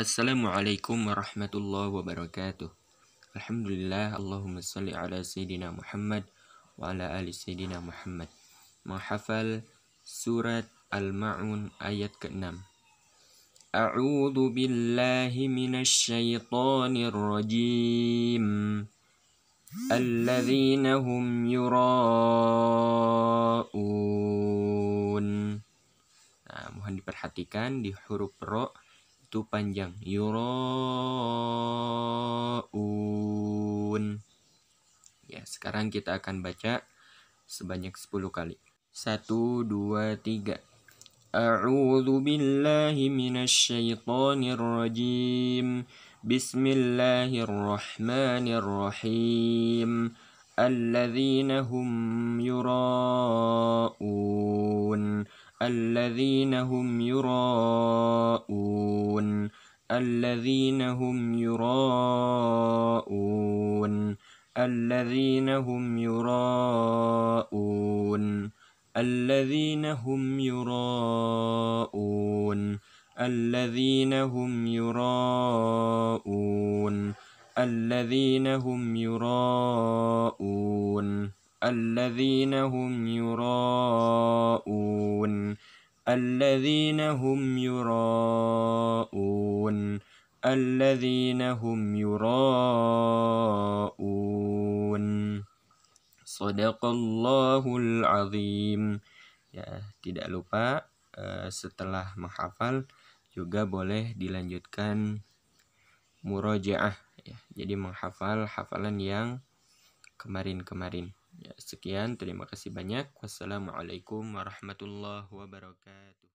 Assalamualaikum warahmatullahi wabarakatuh. Alhamdulillah, Allahumma salli ala Sayyidina Muhammad wa ala ali Sayyidina Muhammad. Menghafal surat Al-Ma'un ayat ke-6. A'udzu billahi minasy syaithanir rajim. Alladzina hum yura'un. Nah, mohon diperhatikan di huruf ro' itu panjang yuraun ya sekarang kita akan baca sebanyak 10 kali 1 2 3 A'udzu billahi minasyaitonir rajim. Bismillahirrahmanirrahim. Alladzina hum yuraun. Alladzina hum yuraun. الذين هم يراءون الذين هم يراءون الذين هم يراءون الذين هم يراءون الذين هم يراءون الذين هم يراءون الذين هم يراءون الذين هم يراءون صدق Allahul العظيم ya tidak lupa eh, setelah menghafal juga boleh dilanjutkan murojaah ya jadi menghafal hafalan yang kemarin-kemarin Ya, sekian, terima kasih banyak. Wassalamualaikum warahmatullahi wabarakatuh.